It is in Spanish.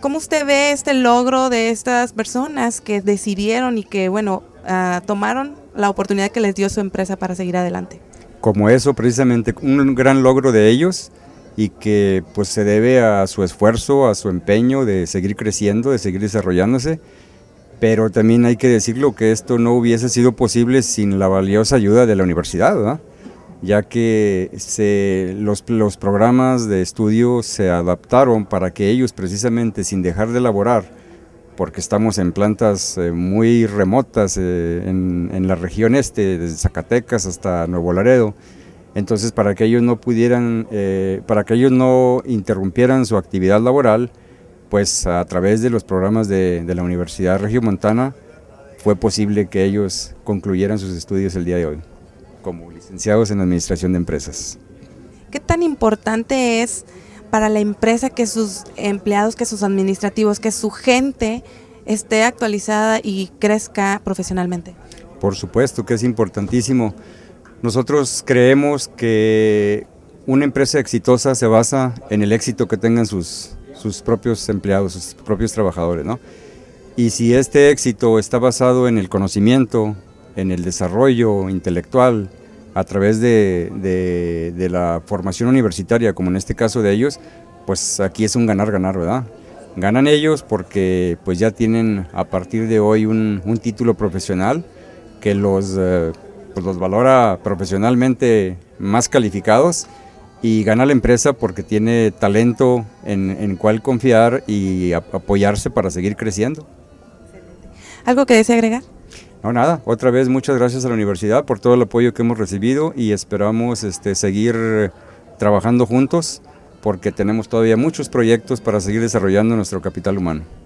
¿Cómo usted ve este logro de estas personas que decidieron y que, bueno, ah, tomaron la oportunidad que les dio su empresa para seguir adelante? Como eso, precisamente, un gran logro de ellos y que pues se debe a su esfuerzo, a su empeño de seguir creciendo, de seguir desarrollándose. Pero también hay que decirlo que esto no hubiese sido posible sin la valiosa ayuda de la universidad, ¿verdad? ya que se, los, programas de estudio se adaptaron para que ellos precisamente sin dejar de laborar, porque estamos en plantas eh, muy remotas eh, en, la región este, desde Zacatecas hasta Nuevo Laredo, entonces para que ellos no pudieran, eh, para que ellos no interrumpieran su actividad laboral, pues a través de los programas de, de la Universidad Regiomontana fue posible que ellos concluyeran sus estudios el día de hoy como licenciados en Administración de Empresas. ¿Qué tan importante es para la empresa que sus empleados, que sus administrativos, que su gente esté actualizada y crezca profesionalmente? Por supuesto que es importantísimo. Nosotros creemos que una empresa exitosa se basa en el éxito que tengan sus, sus propios empleados, sus propios trabajadores, Y si este éxito está basado en el conocimiento, en el desarrollo intelectual, a través de, la formación universitaria, como en este caso de ellos, pues aquí es un ganar-ganar, ¿verdad? Ganan ellos porque pues ya tienen a partir de hoy un, título profesional que los, eh, pues, los valora profesionalmente más calificados y gana la empresa porque tiene talento en, en cual confiar y apoyarse para seguir creciendo. ¿Algo que desea agregar? No, nada. Otra vez muchas gracias a la universidad por todo el apoyo que hemos recibido y esperamos este, seguir trabajando juntos porque tenemos todavía muchos proyectos para seguir desarrollando nuestro capital humano.